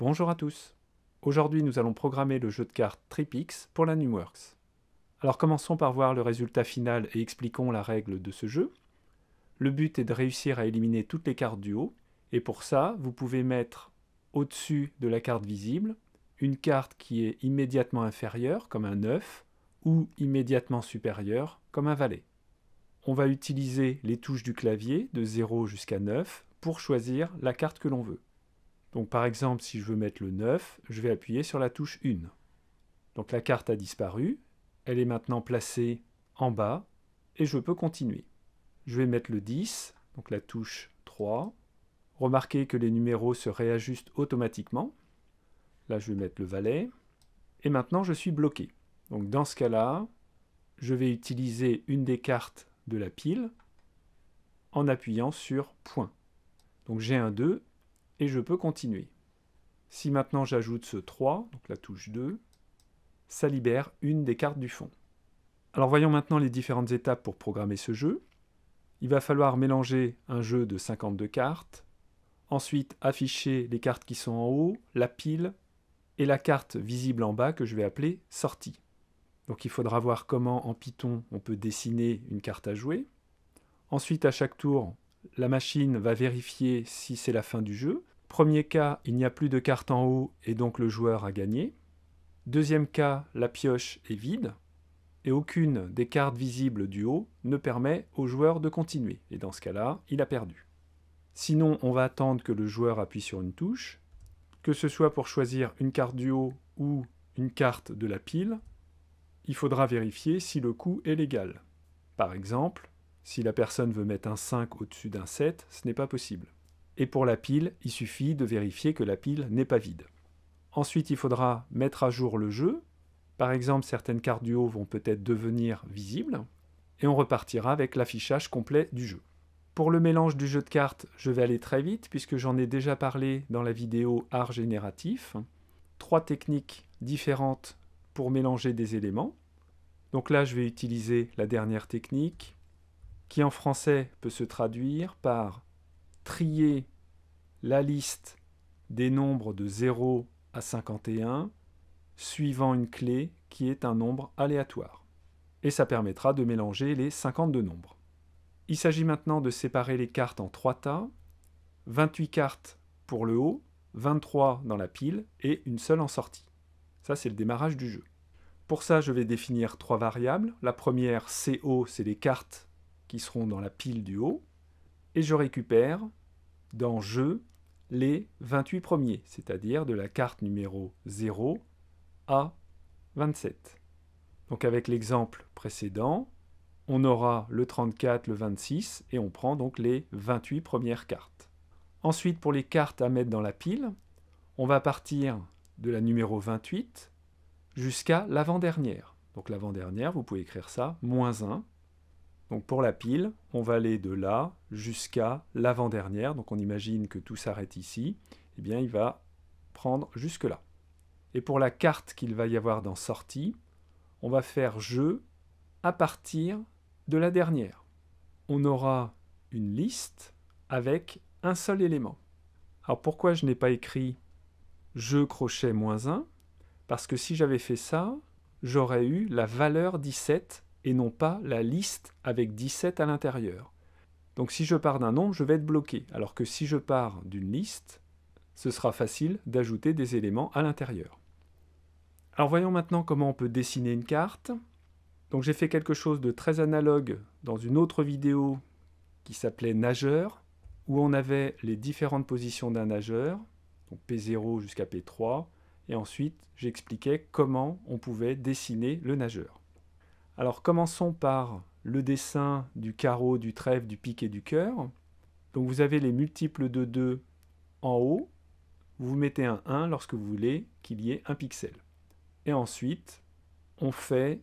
Bonjour à tous. Aujourd'hui, nous allons programmer le jeu de cartes TripX pour la NumWorks. Alors commençons par voir le résultat final et expliquons la règle de ce jeu. Le but est de réussir à éliminer toutes les cartes du haut, et pour ça, vous pouvez mettre au-dessus de la carte visible une carte qui est immédiatement inférieure, comme un 9 ou immédiatement supérieure, comme un valet. On va utiliser les touches du clavier de 0 jusqu'à 9 pour choisir la carte que l'on veut. Donc par exemple, si je veux mettre le 9, je vais appuyer sur la touche 1. Donc la carte a disparu, elle est maintenant placée en bas, et je peux continuer. Je vais mettre le 10, donc la touche 3. Remarquez que les numéros se réajustent automatiquement. Là, je vais mettre le valet. Et maintenant, je suis bloqué. Donc dans ce cas-là, je vais utiliser une des cartes de la pile en appuyant sur point. Donc j'ai un 2 et je peux continuer. Si maintenant j'ajoute ce 3, donc la touche 2, ça libère une des cartes du fond. Alors voyons maintenant les différentes étapes pour programmer ce jeu. Il va falloir mélanger un jeu de 52 cartes, ensuite afficher les cartes qui sont en haut, la pile, et la carte visible en bas que je vais appeler « sortie ». Donc il faudra voir comment en Python on peut dessiner une carte à jouer. Ensuite à chaque tour la machine va vérifier si c'est la fin du jeu. Premier cas, il n'y a plus de cartes en haut et donc le joueur a gagné. Deuxième cas, la pioche est vide et aucune des cartes visibles du haut ne permet au joueur de continuer. Et dans ce cas-là, il a perdu. Sinon, on va attendre que le joueur appuie sur une touche, que ce soit pour choisir une carte du haut ou une carte de la pile, il faudra vérifier si le coût est légal. Par exemple, si la personne veut mettre un 5 au-dessus d'un 7, ce n'est pas possible. Et pour la pile, il suffit de vérifier que la pile n'est pas vide. Ensuite, il faudra mettre à jour le jeu. Par exemple, certaines cartes du haut vont peut-être devenir visibles. Et on repartira avec l'affichage complet du jeu. Pour le mélange du jeu de cartes, je vais aller très vite puisque j'en ai déjà parlé dans la vidéo Art génératif. Trois techniques différentes pour mélanger des éléments. Donc là, je vais utiliser la dernière technique, qui en français peut se traduire par trier la liste des nombres de 0 à 51 suivant une clé qui est un nombre aléatoire. Et ça permettra de mélanger les 52 nombres. Il s'agit maintenant de séparer les cartes en trois tas, 28 cartes pour le haut, 23 dans la pile et une seule en sortie. Ça, c'est le démarrage du jeu. Pour ça, je vais définir trois variables. La première, CO, c'est les cartes qui seront dans la pile du haut, et je récupère dans jeu les 28 premiers, c'est-à-dire de la carte numéro 0 à 27. Donc avec l'exemple précédent, on aura le 34, le 26, et on prend donc les 28 premières cartes. Ensuite, pour les cartes à mettre dans la pile, on va partir de la numéro 28 jusqu'à l'avant-dernière. Donc l'avant-dernière, vous pouvez écrire ça, moins 1, donc pour la pile, on va aller de là jusqu'à l'avant-dernière. Donc on imagine que tout s'arrête ici. Eh bien, il va prendre jusque-là. Et pour la carte qu'il va y avoir dans sortie, on va faire jeu à partir de la dernière. On aura une liste avec un seul élément. Alors pourquoi je n'ai pas écrit jeu crochet moins 1 Parce que si j'avais fait ça, j'aurais eu la valeur 17 et non pas la liste avec 17 à l'intérieur. Donc si je pars d'un nombre, je vais être bloqué, alors que si je pars d'une liste, ce sera facile d'ajouter des éléments à l'intérieur. Alors voyons maintenant comment on peut dessiner une carte. Donc j'ai fait quelque chose de très analogue dans une autre vidéo qui s'appelait Nageur, où on avait les différentes positions d'un nageur, donc P0 jusqu'à P3, et ensuite j'expliquais comment on pouvait dessiner le nageur. Alors commençons par le dessin du carreau, du trèfle, du pic et du cœur. Donc vous avez les multiples de 2 en haut. Vous mettez un 1 lorsque vous voulez qu'il y ait un pixel. Et ensuite, on fait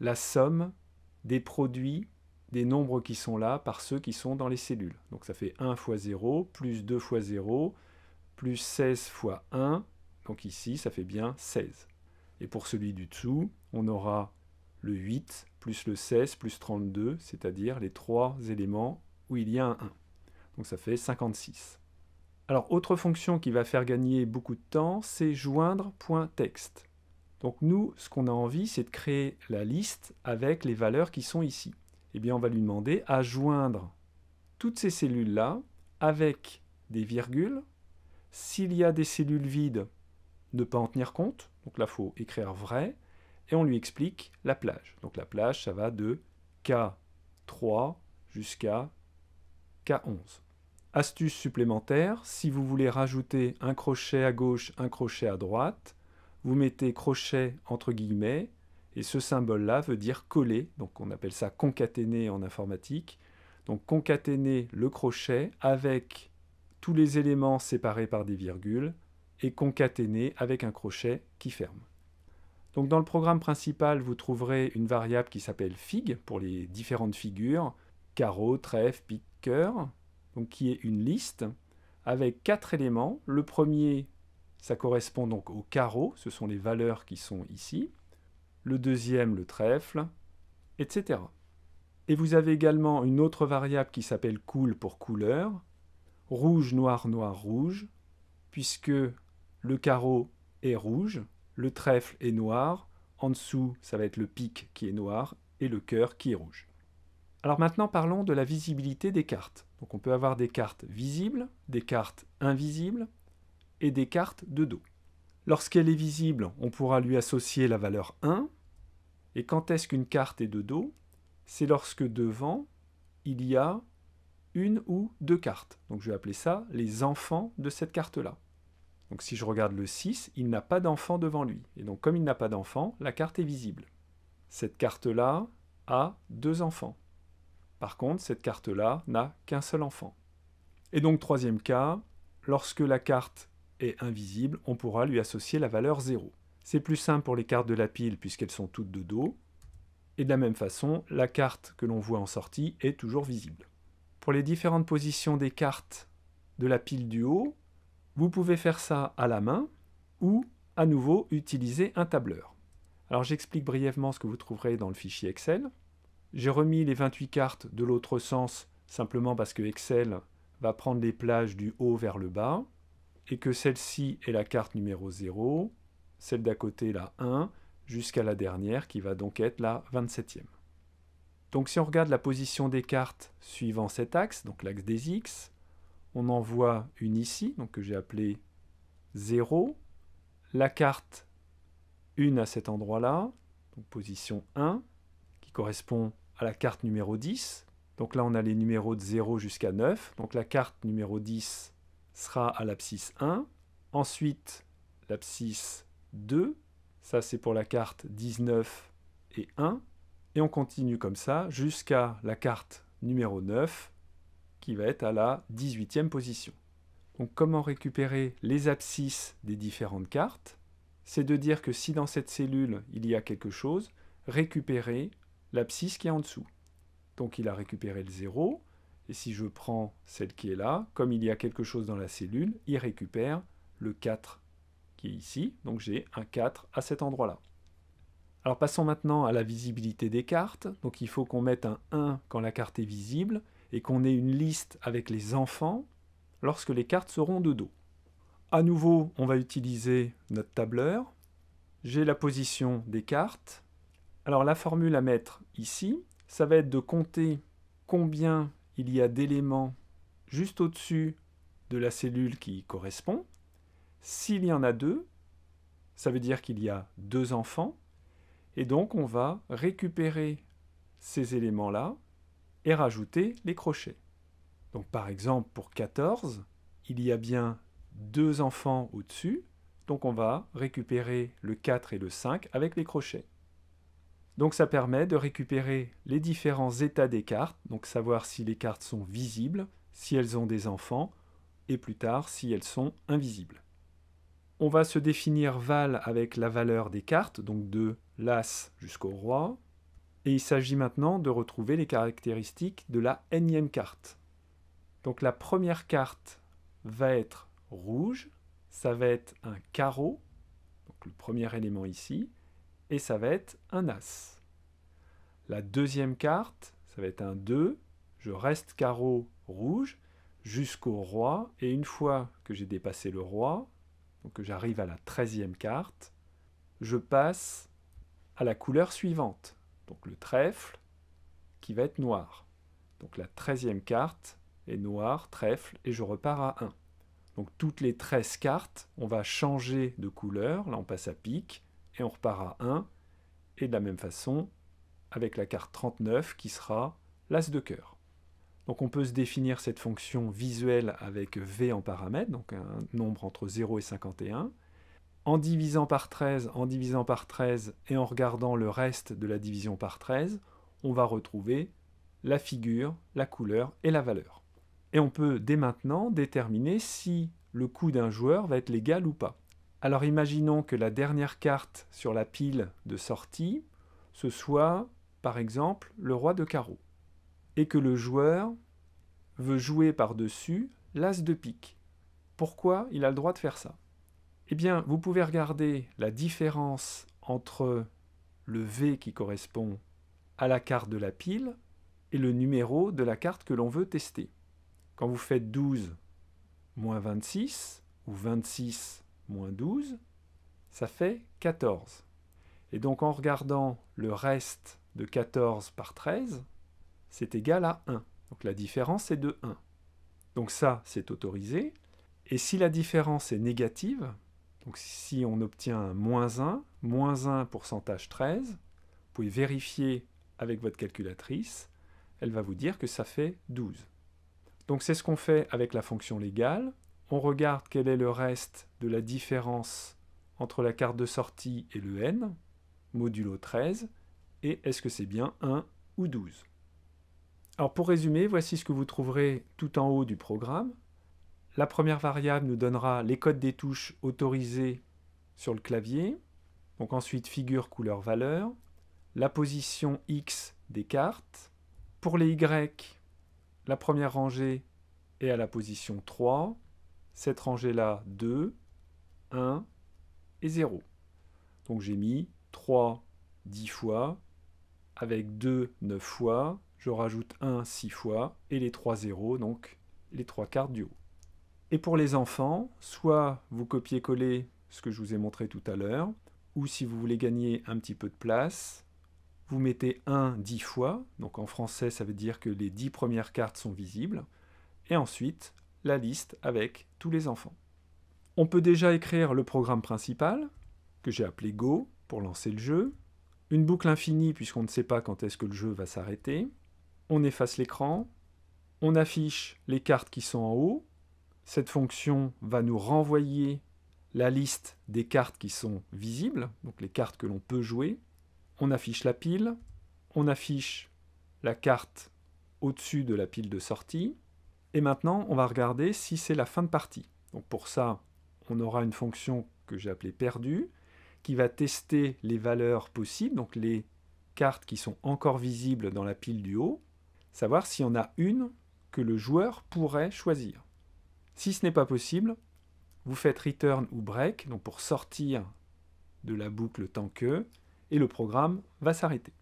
la somme des produits des nombres qui sont là par ceux qui sont dans les cellules. Donc ça fait 1 fois 0, plus 2 fois 0, plus 16 fois 1. Donc ici, ça fait bien 16. Et pour celui du dessous, on aura le 8 plus le 16 plus 32, c'est-à-dire les trois éléments où il y a un 1. Donc ça fait 56. Alors autre fonction qui va faire gagner beaucoup de temps, c'est joindre.text. Donc nous, ce qu'on a envie, c'est de créer la liste avec les valeurs qui sont ici. Eh bien, on va lui demander à joindre toutes ces cellules-là avec des virgules. S'il y a des cellules vides, ne pas en tenir compte. Donc là, il faut écrire vrai et on lui explique la plage. Donc la plage, ça va de K3 jusqu'à K11. Astuce supplémentaire, si vous voulez rajouter un crochet à gauche, un crochet à droite, vous mettez crochet entre guillemets, et ce symbole-là veut dire coller, donc on appelle ça concaténer en informatique. Donc concaténer le crochet avec tous les éléments séparés par des virgules, et concaténer avec un crochet qui ferme dans le programme principal, vous trouverez une variable qui s'appelle fig pour les différentes figures, carreau, trèfle, pique, cœur, donc qui est une liste avec quatre éléments. Le premier, ça correspond donc au carreau, ce sont les valeurs qui sont ici. Le deuxième, le trèfle, etc. Et vous avez également une autre variable qui s'appelle cool pour couleur, rouge, noir, noir, rouge, puisque le carreau est rouge, le trèfle est noir, en dessous ça va être le pic qui est noir et le cœur qui est rouge. Alors maintenant parlons de la visibilité des cartes. Donc on peut avoir des cartes visibles, des cartes invisibles et des cartes de dos. Lorsqu'elle est visible, on pourra lui associer la valeur 1. Et quand est-ce qu'une carte est de dos C'est lorsque devant, il y a une ou deux cartes. Donc je vais appeler ça les enfants de cette carte-là. Donc si je regarde le 6, il n'a pas d'enfant devant lui. Et donc comme il n'a pas d'enfant, la carte est visible. Cette carte-là a deux enfants. Par contre, cette carte-là n'a qu'un seul enfant. Et donc troisième cas, lorsque la carte est invisible, on pourra lui associer la valeur 0. C'est plus simple pour les cartes de la pile puisqu'elles sont toutes de dos. Et de la même façon, la carte que l'on voit en sortie est toujours visible. Pour les différentes positions des cartes de la pile du haut, vous pouvez faire ça à la main ou à nouveau utiliser un tableur. Alors j'explique brièvement ce que vous trouverez dans le fichier Excel. J'ai remis les 28 cartes de l'autre sens simplement parce que Excel va prendre les plages du haut vers le bas et que celle-ci est la carte numéro 0, celle d'à côté la 1, jusqu'à la dernière qui va donc être la 27e. Donc si on regarde la position des cartes suivant cet axe, donc l'axe des X, on en voit une ici, donc que j'ai appelée 0. La carte 1 à cet endroit-là, donc position 1, qui correspond à la carte numéro 10. Donc là, on a les numéros de 0 jusqu'à 9. Donc la carte numéro 10 sera à l'abscisse 1. Ensuite, l'abscisse 2. Ça, c'est pour la carte 19 et 1. Et on continue comme ça jusqu'à la carte numéro 9, qui va être à la 18e position. Donc comment récupérer les abscisses des différentes cartes C'est de dire que si dans cette cellule il y a quelque chose, récupérer l'abscisse qui est en dessous. Donc il a récupéré le 0, et si je prends celle qui est là, comme il y a quelque chose dans la cellule, il récupère le 4 qui est ici, donc j'ai un 4 à cet endroit-là. Alors passons maintenant à la visibilité des cartes. Donc il faut qu'on mette un 1 quand la carte est visible, et qu'on ait une liste avec les enfants lorsque les cartes seront de dos. À nouveau, on va utiliser notre tableur. J'ai la position des cartes. Alors la formule à mettre ici, ça va être de compter combien il y a d'éléments juste au-dessus de la cellule qui y correspond. S'il y en a deux, ça veut dire qu'il y a deux enfants. Et donc on va récupérer ces éléments-là et rajouter les crochets. Donc par exemple pour 14, il y a bien deux enfants au-dessus, donc on va récupérer le 4 et le 5 avec les crochets. Donc ça permet de récupérer les différents états des cartes, donc savoir si les cartes sont visibles, si elles ont des enfants, et plus tard si elles sont invisibles. On va se définir val avec la valeur des cartes, donc de l'as jusqu'au roi, et il s'agit maintenant de retrouver les caractéristiques de la énième carte. Donc la première carte va être rouge, ça va être un carreau, donc le premier élément ici, et ça va être un as. La deuxième carte, ça va être un 2, je reste carreau rouge jusqu'au roi, et une fois que j'ai dépassé le roi, donc que j'arrive à la treizième carte, je passe à la couleur suivante, donc le trèfle, qui va être noir. Donc la treizième carte est noire, trèfle, et je repars à 1. Donc toutes les 13 cartes, on va changer de couleur, là on passe à pique, et on repart à 1, et de la même façon avec la carte 39 qui sera l'as de cœur. Donc on peut se définir cette fonction visuelle avec V en paramètre, donc un nombre entre 0 et 51, en divisant par 13, en divisant par 13 et en regardant le reste de la division par 13, on va retrouver la figure, la couleur et la valeur. Et on peut dès maintenant déterminer si le coût d'un joueur va être légal ou pas. Alors imaginons que la dernière carte sur la pile de sortie, ce soit par exemple le roi de carreau, et que le joueur veut jouer par-dessus l'as de pique. Pourquoi il a le droit de faire ça eh bien, vous pouvez regarder la différence entre le V qui correspond à la carte de la pile et le numéro de la carte que l'on veut tester. Quand vous faites 12 moins 26 ou 26 moins 12, ça fait 14. Et donc en regardant le reste de 14 par 13, c'est égal à 1. Donc la différence est de 1. Donc ça, c'est autorisé. Et si la différence est négative, donc si on obtient moins 1, moins 1 pourcentage 13, vous pouvez vérifier avec votre calculatrice, elle va vous dire que ça fait 12. Donc c'est ce qu'on fait avec la fonction légale. On regarde quel est le reste de la différence entre la carte de sortie et le n, modulo 13, et est-ce que c'est bien 1 ou 12 Alors pour résumer, voici ce que vous trouverez tout en haut du programme. La première variable nous donnera les codes des touches autorisées sur le clavier. Donc ensuite figure, couleur, valeur. La position X des cartes. Pour les Y, la première rangée est à la position 3. Cette rangée-là, 2, 1 et 0. Donc j'ai mis 3 10 fois, avec 2 9 fois, je rajoute 1 6 fois, et les 3 0, donc les 3 cartes du haut. Et pour les enfants, soit vous copiez-collez ce que je vous ai montré tout à l'heure, ou si vous voulez gagner un petit peu de place, vous mettez 1 10 fois, donc en français ça veut dire que les 10 premières cartes sont visibles, et ensuite la liste avec tous les enfants. On peut déjà écrire le programme principal, que j'ai appelé Go, pour lancer le jeu, une boucle infinie puisqu'on ne sait pas quand est-ce que le jeu va s'arrêter, on efface l'écran, on affiche les cartes qui sont en haut, cette fonction va nous renvoyer la liste des cartes qui sont visibles, donc les cartes que l'on peut jouer. On affiche la pile, on affiche la carte au-dessus de la pile de sortie. Et maintenant, on va regarder si c'est la fin de partie. Donc pour ça, on aura une fonction que j'ai appelée perdue, qui va tester les valeurs possibles, donc les cartes qui sont encore visibles dans la pile du haut, savoir s'il y en a une que le joueur pourrait choisir. Si ce n'est pas possible, vous faites return ou break, donc pour sortir de la boucle tant que, et le programme va s'arrêter.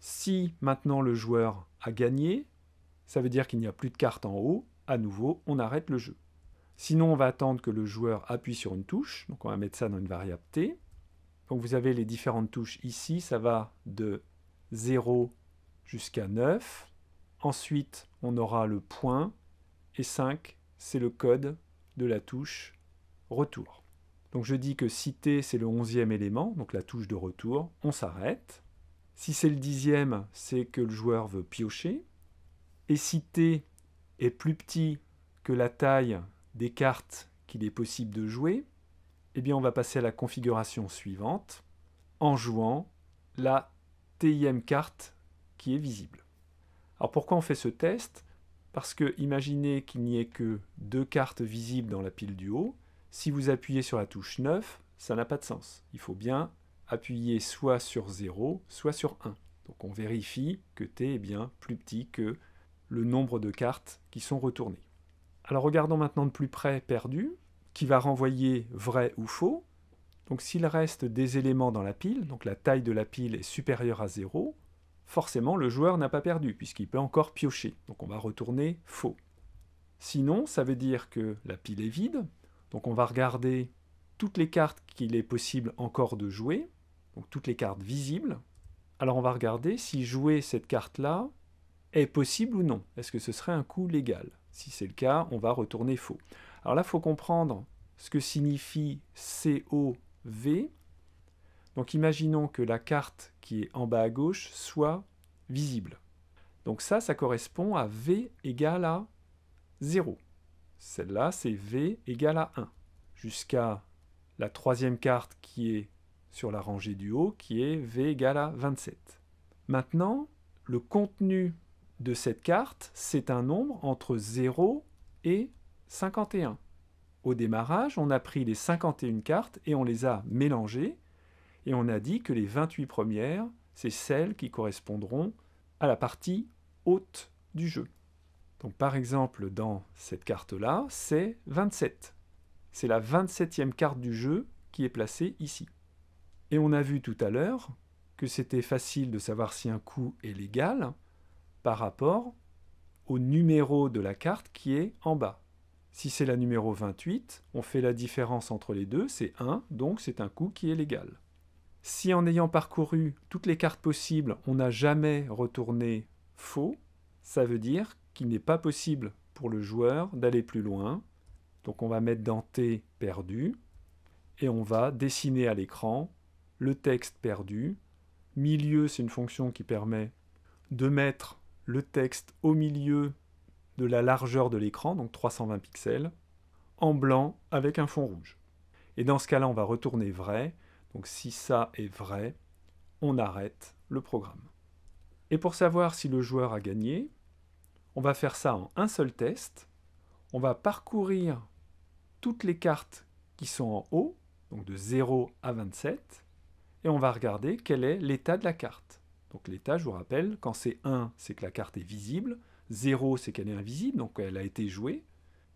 Si maintenant le joueur a gagné, ça veut dire qu'il n'y a plus de cartes en haut, à nouveau on arrête le jeu. Sinon on va attendre que le joueur appuie sur une touche, donc on va mettre ça dans une variable t. Donc vous avez les différentes touches ici, ça va de 0 jusqu'à 9. Ensuite on aura le point et 5 c'est le code de la touche retour. Donc je dis que si T c'est le onzième élément, donc la touche de retour, on s'arrête. Si c'est le dixième, c'est que le joueur veut piocher. Et si T est plus petit que la taille des cartes qu'il est possible de jouer, eh bien on va passer à la configuration suivante en jouant la TIM carte qui est visible. Alors pourquoi on fait ce test parce que imaginez qu'il n'y ait que deux cartes visibles dans la pile du haut. Si vous appuyez sur la touche 9, ça n'a pas de sens. Il faut bien appuyer soit sur 0, soit sur 1. Donc on vérifie que t est bien plus petit que le nombre de cartes qui sont retournées. Alors regardons maintenant de plus près perdu, qui va renvoyer vrai ou faux. Donc s'il reste des éléments dans la pile, donc la taille de la pile est supérieure à 0, forcément le joueur n'a pas perdu, puisqu'il peut encore piocher. Donc on va retourner faux. Sinon, ça veut dire que la pile est vide, donc on va regarder toutes les cartes qu'il est possible encore de jouer, donc toutes les cartes visibles. Alors on va regarder si jouer cette carte-là est possible ou non. Est-ce que ce serait un coup légal Si c'est le cas, on va retourner faux. Alors là, il faut comprendre ce que signifie COV donc imaginons que la carte qui est en bas à gauche soit visible. Donc ça, ça correspond à V égale à 0. Celle-là, c'est V égale à 1. Jusqu'à la troisième carte qui est sur la rangée du haut, qui est V égale à 27. Maintenant, le contenu de cette carte, c'est un nombre entre 0 et 51. Au démarrage, on a pris les 51 cartes et on les a mélangées et on a dit que les 28 premières, c'est celles qui correspondront à la partie haute du jeu. Donc par exemple, dans cette carte-là, c'est 27. C'est la 27e carte du jeu qui est placée ici. Et on a vu tout à l'heure que c'était facile de savoir si un coup est légal par rapport au numéro de la carte qui est en bas. Si c'est la numéro 28, on fait la différence entre les deux, c'est 1, donc c'est un coup qui est légal. Si en ayant parcouru toutes les cartes possibles, on n'a jamais retourné faux, ça veut dire qu'il n'est pas possible pour le joueur d'aller plus loin. Donc on va mettre dans T perdu et on va dessiner à l'écran le texte perdu. Milieu, c'est une fonction qui permet de mettre le texte au milieu de la largeur de l'écran, donc 320 pixels, en blanc avec un fond rouge. Et dans ce cas-là, on va retourner vrai donc si ça est vrai, on arrête le programme. Et pour savoir si le joueur a gagné, on va faire ça en un seul test. On va parcourir toutes les cartes qui sont en haut, donc de 0 à 27, et on va regarder quel est l'état de la carte. Donc l'état, je vous rappelle, quand c'est 1, c'est que la carte est visible, 0, c'est qu'elle est invisible, donc elle a été jouée,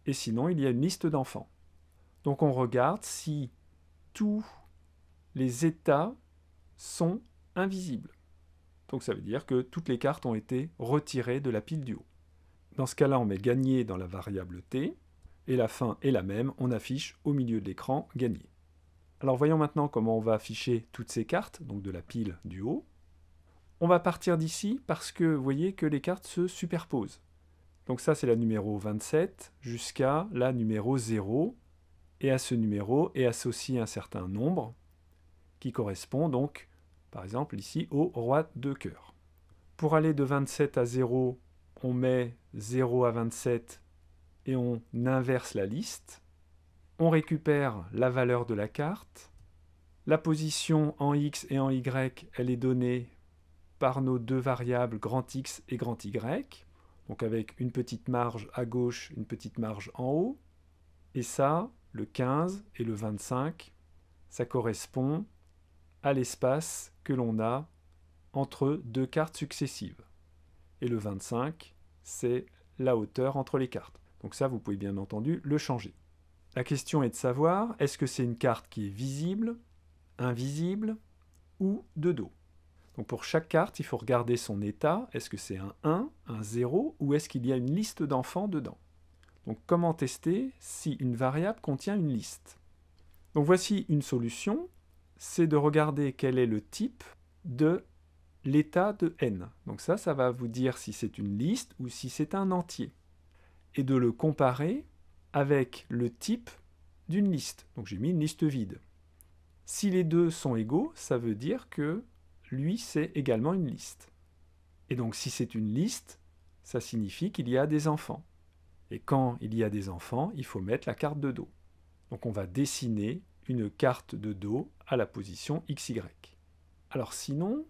et sinon, il y a une liste d'enfants. Donc on regarde si tout les états sont invisibles. Donc ça veut dire que toutes les cartes ont été retirées de la pile du haut. Dans ce cas-là, on met gagné dans la variable t, et la fin est la même, on affiche au milieu de l'écran gagné. Alors voyons maintenant comment on va afficher toutes ces cartes, donc de la pile du haut. On va partir d'ici parce que vous voyez que les cartes se superposent. Donc ça c'est la numéro 27 jusqu'à la numéro 0, et à ce numéro est associé un certain nombre, qui correspond donc, par exemple ici, au roi de cœur. Pour aller de 27 à 0, on met 0 à 27 et on inverse la liste. On récupère la valeur de la carte. La position en x et en y, elle est donnée par nos deux variables grand X et grand Y, donc avec une petite marge à gauche, une petite marge en haut. Et ça, le 15 et le 25, ça correspond à l'espace que l'on a entre deux cartes successives. Et le 25, c'est la hauteur entre les cartes. Donc ça, vous pouvez bien entendu le changer. La question est de savoir, est-ce que c'est une carte qui est visible, invisible ou de dos donc pour chaque carte, il faut regarder son état. Est-ce que c'est un 1, un 0 ou est-ce qu'il y a une liste d'enfants dedans Donc comment tester si une variable contient une liste Donc voici une solution c'est de regarder quel est le type de l'état de n. Donc ça, ça va vous dire si c'est une liste ou si c'est un entier. Et de le comparer avec le type d'une liste. Donc j'ai mis une liste vide. Si les deux sont égaux, ça veut dire que lui, c'est également une liste. Et donc si c'est une liste, ça signifie qu'il y a des enfants. Et quand il y a des enfants, il faut mettre la carte de dos. Donc on va dessiner une carte de dos à la position XY. Alors sinon,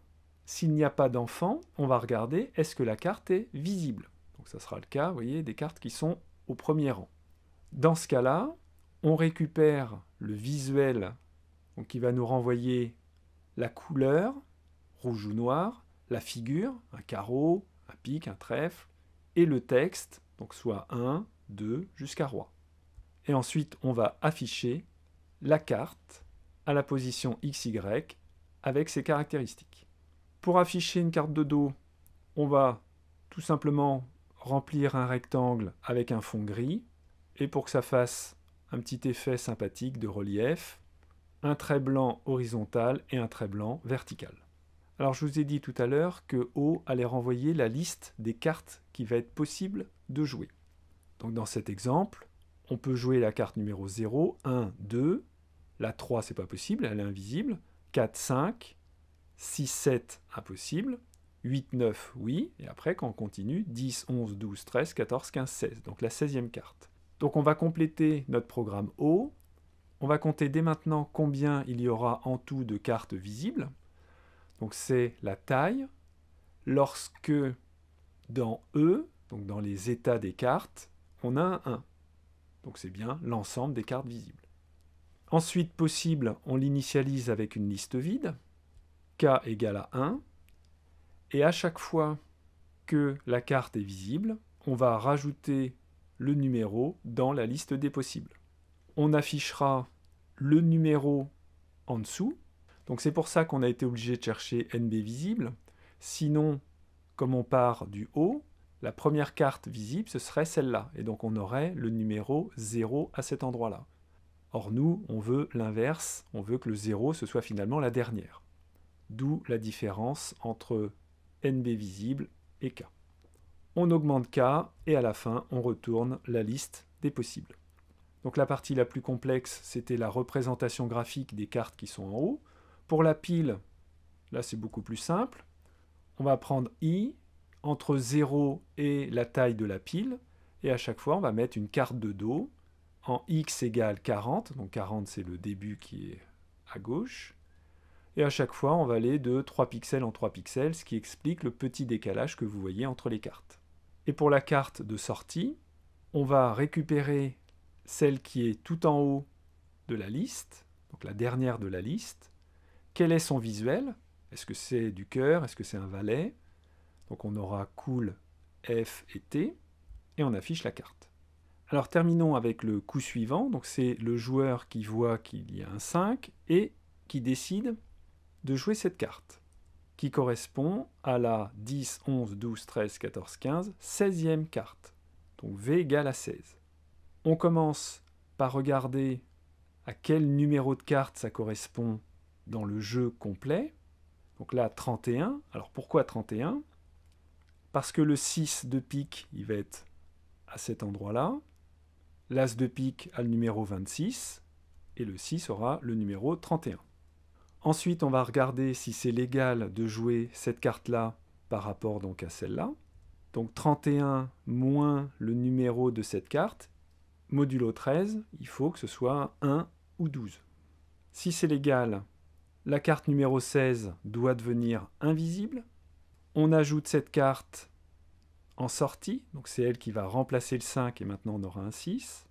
s'il n'y a pas d'enfant, on va regarder est-ce que la carte est visible. Donc ça sera le cas, vous voyez, des cartes qui sont au premier rang. Dans ce cas-là, on récupère le visuel qui va nous renvoyer la couleur, rouge ou noir, la figure, un carreau, un pic, un trèfle, et le texte, donc soit 1, 2, jusqu'à roi. Et ensuite, on va afficher la carte à la position XY avec ses caractéristiques. Pour afficher une carte de dos, on va tout simplement remplir un rectangle avec un fond gris, et pour que ça fasse un petit effet sympathique de relief, un trait blanc horizontal et un trait blanc vertical. Alors je vous ai dit tout à l'heure que O allait renvoyer la liste des cartes qui va être possible de jouer. Donc dans cet exemple, on peut jouer la carte numéro 0, 1, 2, la 3 c'est pas possible, elle est invisible, 4, 5, 6, 7, impossible, 8, 9, oui, et après quand on continue, 10, 11, 12, 13, 14, 15, 16, donc la 16e carte. Donc on va compléter notre programme O, on va compter dès maintenant combien il y aura en tout de cartes visibles, donc c'est la taille, lorsque dans E, donc dans les états des cartes, on a un 1. Donc c'est bien l'ensemble des cartes visibles. Ensuite, possible, on l'initialise avec une liste vide, k égale à 1, et à chaque fois que la carte est visible, on va rajouter le numéro dans la liste des possibles. On affichera le numéro en dessous, donc c'est pour ça qu'on a été obligé de chercher NB visible, sinon, comme on part du haut, la première carte visible, ce serait celle-là. Et donc on aurait le numéro 0 à cet endroit-là. Or nous, on veut l'inverse, on veut que le 0 ce soit finalement la dernière. D'où la différence entre NB visible et K. On augmente K et à la fin, on retourne la liste des possibles. Donc la partie la plus complexe, c'était la représentation graphique des cartes qui sont en haut. Pour la pile, là c'est beaucoup plus simple. On va prendre I, entre 0 et la taille de la pile, et à chaque fois on va mettre une carte de dos en x égale 40, donc 40 c'est le début qui est à gauche, et à chaque fois on va aller de 3 pixels en 3 pixels, ce qui explique le petit décalage que vous voyez entre les cartes. Et pour la carte de sortie, on va récupérer celle qui est tout en haut de la liste, donc la dernière de la liste. Quel est son visuel Est-ce que c'est du cœur Est-ce que c'est un valet donc on aura cool, F et T, et on affiche la carte. Alors terminons avec le coup suivant, donc c'est le joueur qui voit qu'il y a un 5 et qui décide de jouer cette carte, qui correspond à la 10, 11, 12, 13, 14, 15, 16e carte, donc V égale à 16. On commence par regarder à quel numéro de carte ça correspond dans le jeu complet. Donc là, 31. Alors pourquoi 31 parce que le 6 de pique, il va être à cet endroit-là. L'as de pique a le numéro 26 et le 6 aura le numéro 31. Ensuite, on va regarder si c'est légal de jouer cette carte-là par rapport donc à celle-là. Donc 31 moins le numéro de cette carte, modulo 13, il faut que ce soit 1 ou 12. Si c'est légal, la carte numéro 16 doit devenir invisible, on ajoute cette carte en sortie, donc c'est elle qui va remplacer le 5 et maintenant on aura un 6.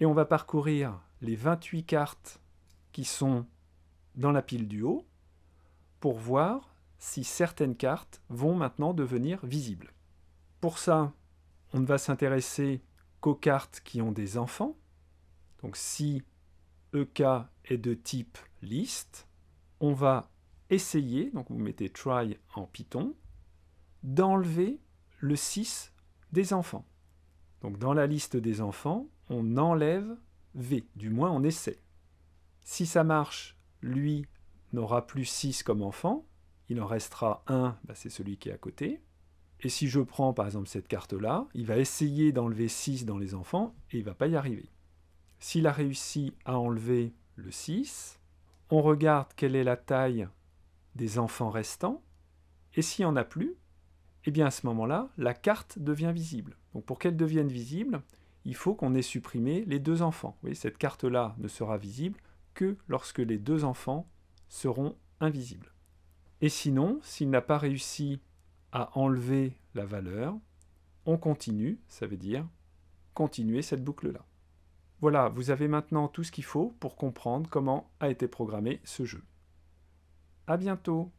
Et on va parcourir les 28 cartes qui sont dans la pile du haut pour voir si certaines cartes vont maintenant devenir visibles. Pour ça, on ne va s'intéresser qu'aux cartes qui ont des enfants. Donc si EK est de type liste, on va essayer, donc vous mettez try en Python, d'enlever le 6 des enfants. Donc dans la liste des enfants, on enlève V, du moins on essaie. Si ça marche, lui n'aura plus 6 comme enfant, il en restera 1, bah, c'est celui qui est à côté. Et si je prends par exemple cette carte-là, il va essayer d'enlever 6 dans les enfants et il ne va pas y arriver. S'il a réussi à enlever le 6, on regarde quelle est la taille des enfants restants, et s'il n'y en a plus, et eh bien à ce moment-là, la carte devient visible. Donc pour qu'elle devienne visible, il faut qu'on ait supprimé les deux enfants. Vous cette carte-là ne sera visible que lorsque les deux enfants seront invisibles. Et sinon, s'il n'a pas réussi à enlever la valeur, on continue, ça veut dire continuer cette boucle-là. Voilà, vous avez maintenant tout ce qu'il faut pour comprendre comment a été programmé ce jeu. À bientôt